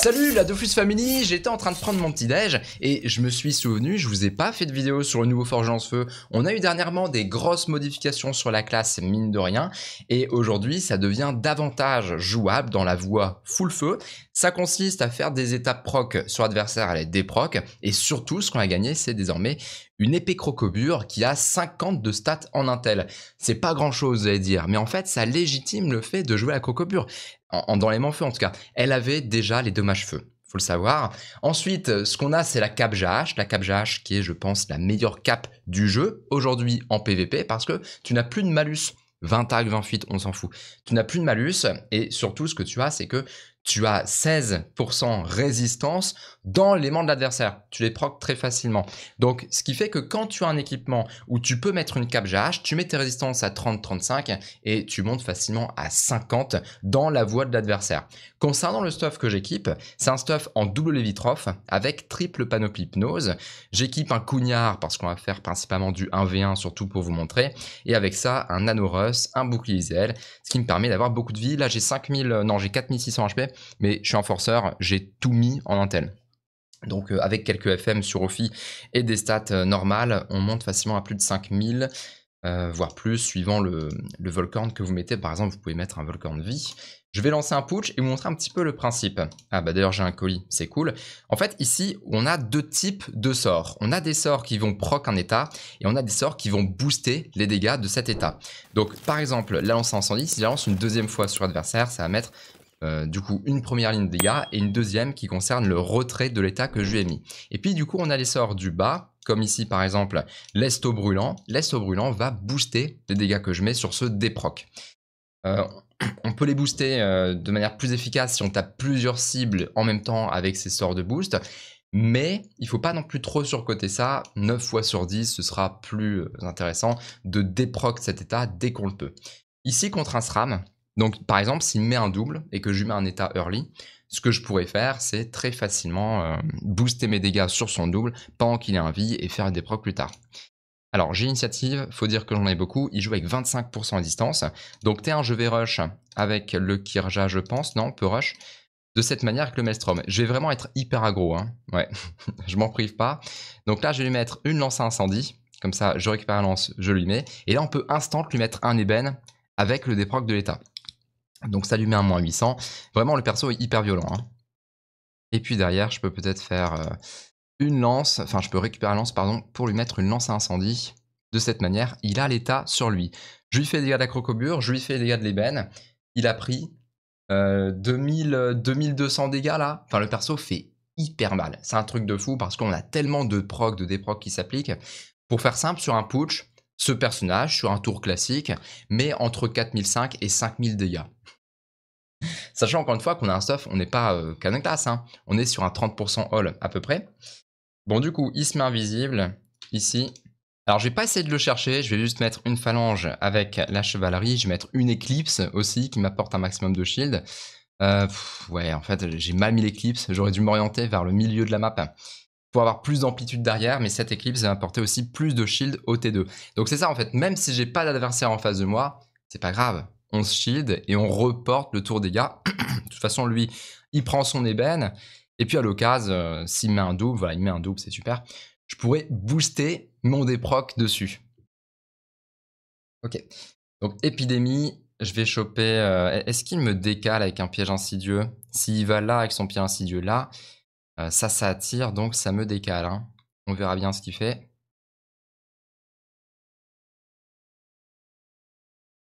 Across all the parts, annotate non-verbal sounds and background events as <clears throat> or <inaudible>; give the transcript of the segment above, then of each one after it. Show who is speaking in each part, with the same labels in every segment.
Speaker 1: Salut la Dofus Family, j'étais en train de prendre mon petit déj et je me suis souvenu, je vous ai pas fait de vidéo sur le nouveau Forgeance Feu. On a eu dernièrement des grosses modifications sur la classe mine de rien et aujourd'hui ça devient davantage jouable dans la voie full feu. Ça consiste à faire des étapes proc sur adversaire à l'aide des proc et surtout ce qu'on a gagné c'est désormais une épée crocobure qui a 50 de stats en intel. C'est pas grand chose, vous allez dire, mais en fait, ça légitime le fait de jouer à crocobure. En, dans les feu, en tout cas. Elle avait déjà les dommages feu faut le savoir. Ensuite, ce qu'on a, c'est la cape GH, la cape GH qui est, je pense, la meilleure cap du jeu aujourd'hui en PvP parce que tu n'as plus de malus. 20 tags, 28, on s'en fout. Tu n'as plus de malus et surtout ce que tu as, c'est que tu as 16% résistance dans l'aimant de l'adversaire. Tu les proc très facilement. Donc, ce qui fait que quand tu as un équipement où tu peux mettre une cape GH, tu mets tes résistances à 30-35 et tu montes facilement à 50 dans la voie de l'adversaire. Concernant le stuff que j'équipe, c'est un stuff en double Lévitroff avec triple panoplie hypnose. J'équipe un cougnard parce qu'on va faire principalement du 1v1 surtout pour vous montrer. Et avec ça, un Nanorus, un bouclier Isel, ce qui me permet d'avoir beaucoup de vie. Là, j'ai 5000, non, j'ai 4600 HP, mais je suis en forceur, j'ai tout mis en antenne. Donc euh, avec quelques FM sur Ophi et des stats euh, normales, on monte facilement à plus de 5000. Euh, voire plus, suivant le, le Volcorn que vous mettez. Par exemple, vous pouvez mettre un de vie. Je vais lancer un putsch et vous montrer un petit peu le principe. Ah bah d'ailleurs j'ai un colis, c'est cool. En fait ici on a deux types de sorts. On a des sorts qui vont proc un état et on a des sorts qui vont booster les dégâts de cet état. Donc par exemple la lance incendie, si je lance une deuxième fois sur l'adversaire, ça va mettre euh, du coup une première ligne de dégâts et une deuxième qui concerne le retrait de l'état que je lui ai mis. Et puis du coup on a les sorts du bas comme ici par exemple l'esto brûlant, l'esto brûlant va booster les dégâts que je mets sur ce déproc. Euh, <clears throat> on peut les booster euh, de manière plus efficace si on tape plusieurs cibles en même temps avec ces sorts de boost, mais il faut pas non plus trop surcoter ça, 9 fois sur 10 ce sera plus euh, intéressant de déproc cet état dès qu'on le peut. Ici contre un SRAM, donc par exemple s'il met un double et que je lui mets un état early, ce que je pourrais faire, c'est très facilement euh, booster mes dégâts sur son double pendant qu'il est en vie et faire des procs plus tard. Alors, j'ai initiative, faut dire que j'en ai beaucoup, il joue avec 25% à distance, donc T1 je vais rush avec le Kirja je pense, non, peut rush, de cette manière avec le Maelstrom. Je vais vraiment être hyper aggro, hein. ouais, <laughs> je m'en prive pas. Donc là je vais lui mettre une lance à incendie, comme ça je récupère la lance, je lui mets, et là on peut instant lui mettre un ébène avec le déproc de l'état. Donc ça lui met un moins 800. Vraiment, le perso est hyper violent. Hein. Et puis derrière, je peux peut-être faire euh, une lance, enfin je peux récupérer la lance, pardon, pour lui mettre une lance à incendie. De cette manière, il a l'état sur lui. Je lui fais des dégâts de la crocobure, je lui fais des dégâts de l'ébène. Il a pris 2200 euh, dégâts là. Enfin, le perso fait hyper mal. C'est un truc de fou parce qu'on a tellement de procs, de déprocs qui s'appliquent. Pour faire simple, sur un putsch, ce personnage sur un tour classique met entre 4005 et 5000 dégâts. Sachant encore une fois qu'on a un stuff, on n'est pas euh, hein. on est sur un 30% all à peu près. Bon du coup, il se invisible, ici. Alors je vais pas essayer de le chercher, je vais juste mettre une phalange avec la chevalerie, je vais mettre une éclipse aussi qui m'apporte un maximum de shield. Euh, ouais, en fait j'ai mal mis l'éclipse, j'aurais dû m'orienter vers le milieu de la map pour avoir plus d'amplitude derrière, mais cette éclipse va apporter aussi plus de shield au T2. Donc c'est ça en fait, même si j'ai pas d'adversaire en face de moi, c'est pas grave. On se shield et on reporte le tour dégâts. <clears throat> de toute façon, lui, il prend son ébène. Et puis à l'occasion, euh, s'il met un double, voilà, il met un double, c'est super. Je pourrais booster mon déproc dessus. Ok. Donc épidémie, je vais choper... Euh, est-ce qu'il me décale avec un piège insidieux S'il va là avec son piège insidieux là, euh, ça, ça attire, donc ça me décale. Hein. On verra bien ce qu'il fait.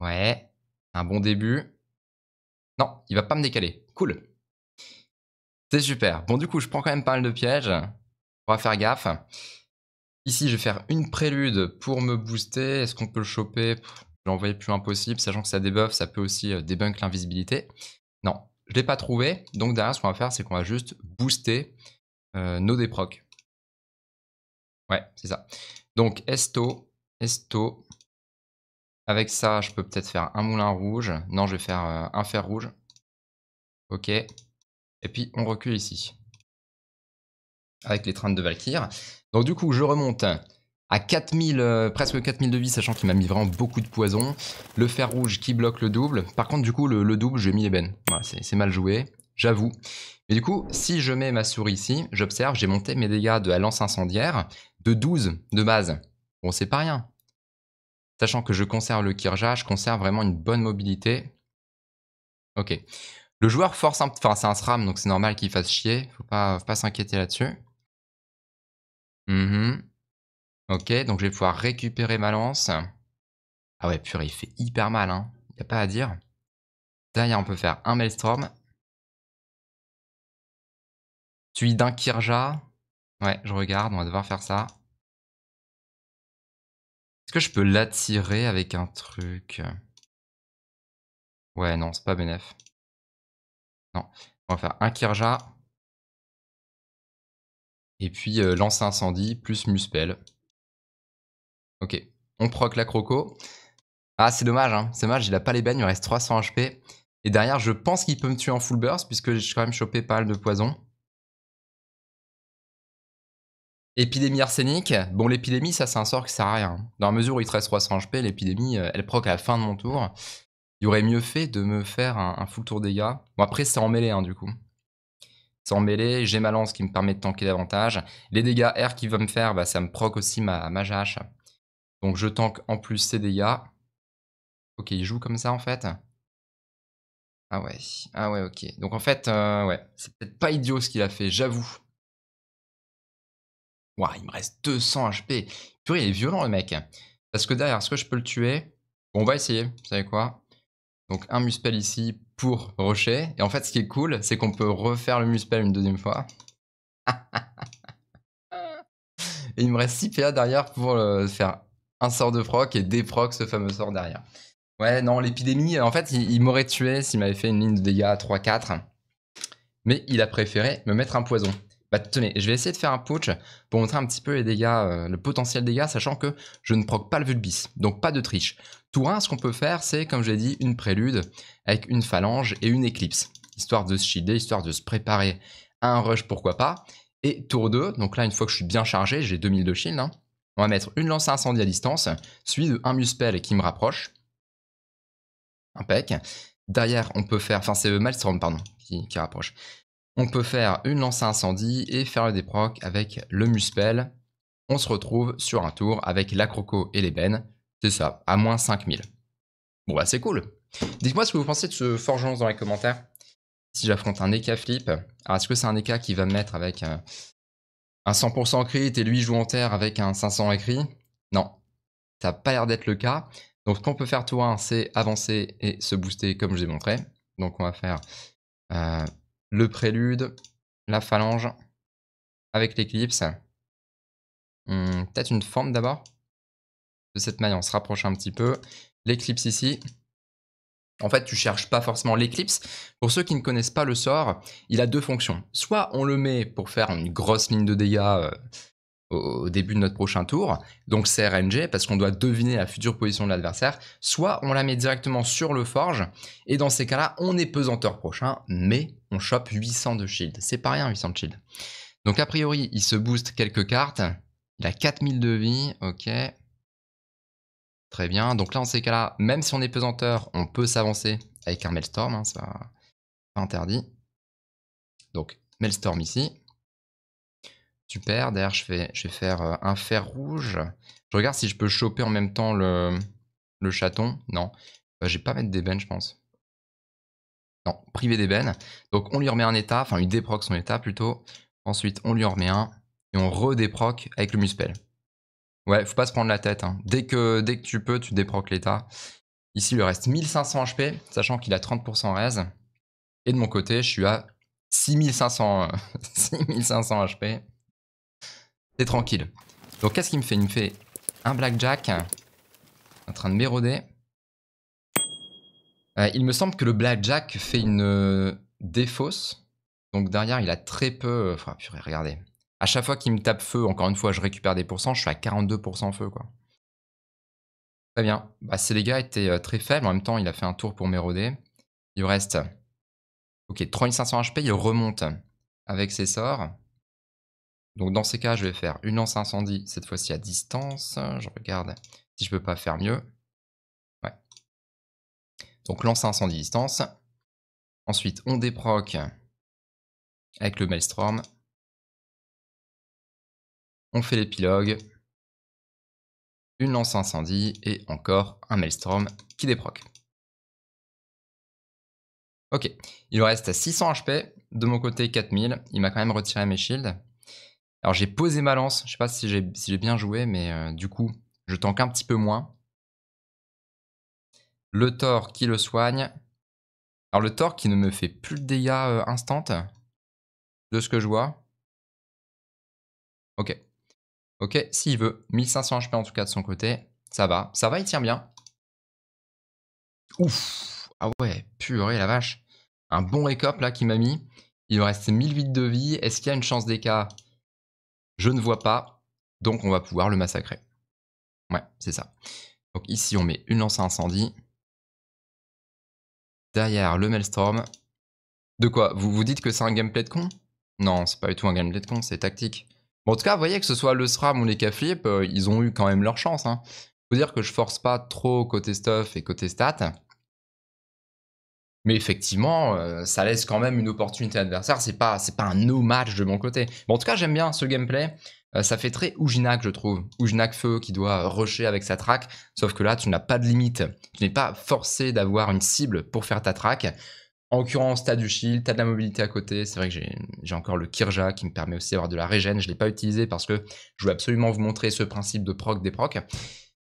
Speaker 1: Ouais, un bon début. Non, il va pas me décaler. Cool. C'est super. Bon, du coup, je prends quand même pas mal de pièges. On va faire gaffe. Ici, je vais faire une prélude pour me booster. Est-ce qu'on peut le choper Je l'envoyer plus impossible, sachant que ça débuff, ça peut aussi euh, débunk l'invisibilité. Non, je l'ai pas trouvé, donc derrière, ce qu'on va faire, c'est qu'on va juste booster euh, nos déprocs. Ouais, c'est ça. Donc, esto, esto. Avec ça, je peux peut-être faire un moulin rouge. Non, je vais faire euh, un fer rouge. Ok. Et puis, on recule ici. Avec les trains de Valkyr. Donc, du coup, je remonte à 4000, euh, presque 4000 de vie, sachant qu'il m'a mis vraiment beaucoup de poison. Le fer rouge qui bloque le double. Par contre, du coup, le, double, j'ai mis l'ébène. Voilà, c'est mal joué, j'avoue. Mais du coup, si je mets ma souris ici, j'observe, j'ai monté mes dégâts de la lance incendiaire de 12 de base. Bon, c'est pas rien. Sachant que je conserve le Kirja, je conserve vraiment une bonne mobilité. Ok. Le joueur force un... Enfin, c'est un SRAM, donc c'est normal qu'il fasse chier. Faut pas, pas s'inquiéter là-dessus. Mm -hmm. Ok, donc je vais pouvoir récupérer ma lance. Ah ouais, purée, il fait hyper mal, hein. Y a pas à dire. Derrière, on peut faire un Maelstrom. Celui d'un Kirja. Ouais, je regarde, on va devoir faire ça. Est-ce que je peux l'attirer avec un truc Ouais, non, c'est pas bénef. Non, on va faire un Kirja. Et puis euh, lance incendie plus Muspel. Ok, on proc la croco. Ah, c'est dommage, hein. c'est dommage, il a pas les bennes, il reste 300 HP. Et derrière, je pense qu'il peut me tuer en full burst, puisque j'ai quand même chopé pas mal de poison. Épidémie arsénique. Bon, l'épidémie, ça, c'est un sort qui sert à rien. Dans la mesure où il te reste 300 HP, l'épidémie, euh, elle proc à la fin de mon tour. Il aurait mieux fait de me faire un, full tour dégâts. Bon, après, c'est en mêlée, hein, du coup. C'est en mêlée, j'ai ma lance qui me permet de tanker davantage. Les dégâts R qu'il va me faire, bah, ça me proc aussi ma, ma donc je tank en plus ses dégâts. Ok, il joue comme ça en fait. Ah ouais, ah ouais, ok. Donc en fait, euh, ouais, c'est peut-être pas idiot ce qu'il a fait, j'avoue. Waouh, il me reste 200 HP. Purée, il est violent le mec. Parce que derrière, est-ce que je peux le tuer bon, On va essayer, vous savez quoi Donc un muspel ici pour rocher. Et en fait, ce qui est cool, c'est qu'on peut refaire le muspel une deuxième fois. <laughs> Et il me reste 6 PA derrière pour le euh, faire un sort de proc et déproc ce fameux sort derrière. Ouais, non, l'épidémie, en fait, il, m'aurait tué s'il m'avait fait une ligne de dégâts à 3-4. Mais il a préféré me mettre un poison. Bah tenez, je vais essayer de faire un putsch pour montrer un petit peu les dégâts, euh, le potentiel dégâts, sachant que je ne proc pas le vulbis, donc pas de triche. Tour 1, ce qu'on peut faire, c'est, comme je l'ai dit, une prélude avec une phalange et une éclipse, histoire de se shielder, histoire de se préparer à un rush, pourquoi pas. Et tour 2, donc là, une fois que je suis bien chargé, j'ai 2000 de shield, hein. On va mettre une lance incendie à distance, suivi de un muspel qui me rapproche. un peck. Derrière, on peut faire... Enfin, c'est euh, Maelstrom, pardon, qui, qui, rapproche. On peut faire une lance incendie et faire le déproc avec le muspel. On se retrouve sur un tour avec la croco et l'ébène. C'est ça, à moins 5000. Bon bah c'est cool. Dites-moi ce que vous pensez de ce forgeance dans les commentaires. Si j'affronte un Eka flip, alors est-ce que c'est un Eka qui va me mettre avec euh, un 100% crit et lui joue en terre avec un 500 écrit Non, ça n'a pas l'air d'être le cas. Donc ce qu'on peut faire toi, c'est avancer et se booster comme je l'ai montré. Donc on va faire euh, le prélude, la phalange, avec l'éclipse. Hmm, peut-être une forme d'abord. De cette manière, on se rapproche un petit peu. L'éclipse ici, en fait, tu cherches pas forcément l'éclipse. Pour ceux qui ne connaissent pas le sort, il a deux fonctions. Soit on le met pour faire une grosse ligne de dégâts euh, au début de notre prochain tour, donc c'est RNG parce qu'on doit deviner la future position de l'adversaire, soit on la met directement sur le forge, et dans ces cas-là, on est pesanteur prochain, mais on chope 800 de shield. C'est pas rien 800 de shield. Donc a priori, il se booste quelques cartes, il a 4000 de vie, ok, Très bien. Donc là, en ces cas-là, même si on est pesanteur, on peut s'avancer avec un Maelstorm. Hein, ça, pas interdit. Donc, Maelstorm ici. Super. D'ailleurs, je, vais faire euh, un fer rouge. Je regarde si je peux choper en même temps le, chaton. Non. je euh, je vais pas mettre des d'ébène, je pense. Non, privé d'ébène. Donc, on lui remet un état. Enfin, il déproque son état plutôt. Ensuite, on lui en remet un. Et on redéproque avec le muspel. Ouais, faut pas se prendre la tête. Hein. Dès, que, dès que tu peux, tu déproques l'état. Ici, il lui reste 1500 HP, sachant qu'il a 30% raise. Et de mon côté, je suis à 6500, euh, <laughs> HP. C'est tranquille. Donc, qu'est-ce qu'il me fait Il me fait un blackjack en train de m'éroder. Euh, il me semble que le blackjack fait une euh, défausse. Donc derrière, il a très peu... Enfin, purée, regardez à chaque fois qu'il me tape feu, encore une fois, je récupère des pourcents, je suis à 42% feu, quoi. Très bien. Bah, gars étaient euh, très faibles. en même temps, il a fait un tour pour m'éroder. Il reste... Ok, 3500 HP, il remonte avec ses sorts. Donc dans ces cas, je vais faire une lance incendie, cette fois-ci à distance. Je regarde si je peux pas faire mieux. Ouais. Donc lance incendie distance. Ensuite, on déproc avec le Maelstrom on fait l'épilogue, une lance incendie et encore un maelstrom qui déproque. Ok, il reste 600 HP, de mon côté 4000, il m'a quand même retiré mes shields. Alors j'ai posé ma lance, je sais pas si j'ai bien joué, mais euh, du coup je tank un petit peu moins. Le Thor qui le soigne. Alors le Thor qui ne me fait plus de dégâts euh, instant, de ce que je vois. Ok. Ok, s'il veut. 1500 HP en tout cas de son côté. Ça va. Ça va, il tient bien. Ouf. Ah ouais, purée la vache. Un bon récup là qui m'a mis. Il me reste 1008 de vie. Est-ce qu'il y a une chance cas Je ne vois pas. Donc on va pouvoir le massacrer. Ouais, c'est ça. Donc ici on met une lance à incendie. Derrière le Maelstrom. De quoi Vous vous dites que c'est un gameplay de con Non, c'est pas du tout un gameplay de con, c'est tactique en tout cas, vous voyez que ce soit le SRAM ou les k euh, ils ont eu quand même leur chance. Il hein. Faut dire que je force pas trop côté stuff et côté stats. Mais effectivement, euh, ça laisse quand même une opportunité à l'adversaire. C'est pas, pas un no match de mon côté. en tout cas, j'aime bien ce gameplay. Euh, ça fait très Ujinak, je trouve. Ujinak feu qui doit rusher avec sa traque. Sauf que là, tu n'as pas de limite. Tu n'es pas forcé d'avoir une cible pour faire ta traque. En l'occurrence, t'as du shield, t'as de la mobilité à côté. C'est vrai que j'ai encore le Kirja qui me permet aussi d'avoir de la régène. Je ne l'ai pas utilisé parce que je voulais absolument vous montrer ce principe de proc des procs.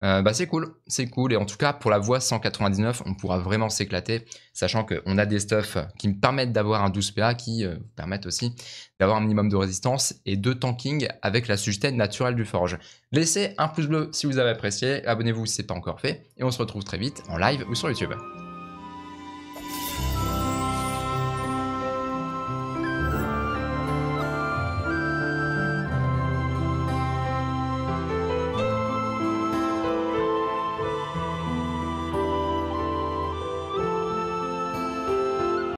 Speaker 1: Euh, bah c'est cool, c'est cool. Et en tout cas, pour la voix 199, on pourra vraiment s'éclater, sachant qu'on a des stuffs qui me permettent d'avoir un 12PA, qui euh, permettent aussi d'avoir un minimum de résistance et de tanking avec la sustain naturelle du forge. Laissez un pouce bleu si vous avez apprécié, abonnez-vous si ce n'est pas encore fait, et on se retrouve très vite en live ou sur YouTube.